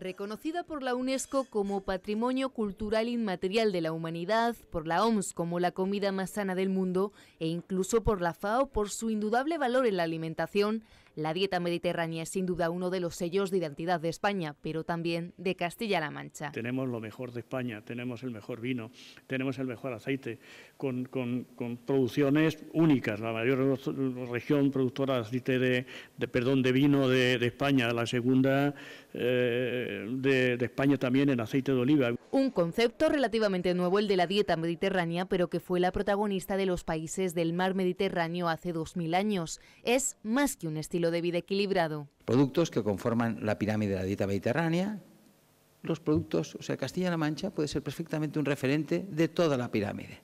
Reconocida por la UNESCO como Patrimonio Cultural Inmaterial de la Humanidad, por la OMS como la comida más sana del mundo e incluso por la FAO por su indudable valor en la alimentación, la dieta mediterránea es sin duda uno de los sellos de identidad de España, pero también de Castilla-La Mancha. Tenemos lo mejor de España, tenemos el mejor vino, tenemos el mejor aceite, con, producciones únicas. La mayor región productora de perdón, de vino de, España, la segunda eh, de, España también en aceite de oliva. Un concepto relativamente nuevo, el de la dieta mediterránea, pero que fue la protagonista de los países del mar Mediterráneo hace 2.000 años. Es más que un estilo de vida equilibrado. Productos que conforman la pirámide de la dieta mediterránea. Los productos, o sea, Castilla-La Mancha puede ser perfectamente un referente de toda la pirámide.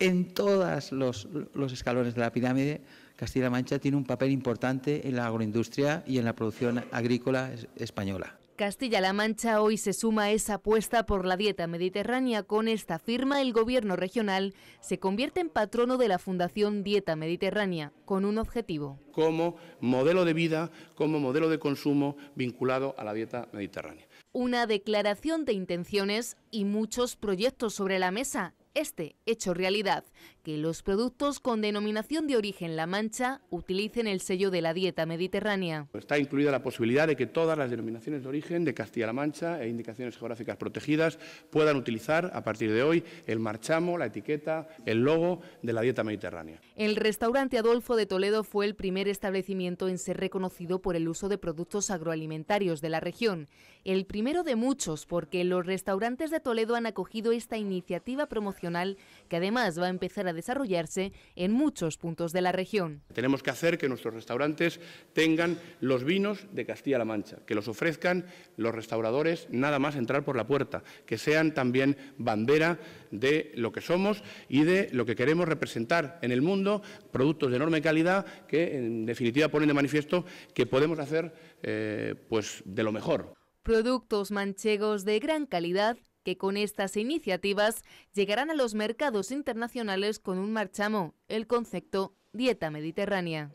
En todos los escalones de la pirámide, Castilla-La Mancha tiene un papel importante en la agroindustria y en la producción agrícola española. Castilla-La Mancha hoy se suma a esa apuesta por la dieta mediterránea. Con esta firma, el gobierno regional se convierte en patrono de la Fundación Dieta Mediterránea, con un objetivo. Como modelo de vida, como modelo de consumo vinculado a la dieta mediterránea. Una declaración de intenciones y muchos proyectos sobre la mesa este hecho realidad, que los productos con denominación de origen La Mancha utilicen el sello de la dieta mediterránea. Está incluida la posibilidad de que todas las denominaciones de origen de Castilla-La Mancha e indicaciones geográficas protegidas puedan utilizar a partir de hoy el marchamo, la etiqueta, el logo de la dieta mediterránea. El restaurante Adolfo de Toledo fue el primer establecimiento en ser reconocido por el uso de productos agroalimentarios de la región. El primero de muchos porque los restaurantes de Toledo han acogido esta iniciativa promocional que además va a empezar a desarrollarse en muchos puntos de la región. Tenemos que hacer que nuestros restaurantes tengan los vinos de Castilla-La Mancha, que los ofrezcan los restauradores nada más entrar por la puerta, que sean también bandera de lo que somos y de lo que queremos representar en el mundo, productos de enorme calidad que en definitiva ponen de manifiesto que podemos hacer eh, pues de lo mejor. Productos manchegos de gran calidad que con estas iniciativas llegarán a los mercados internacionales con un marchamo, el concepto dieta mediterránea.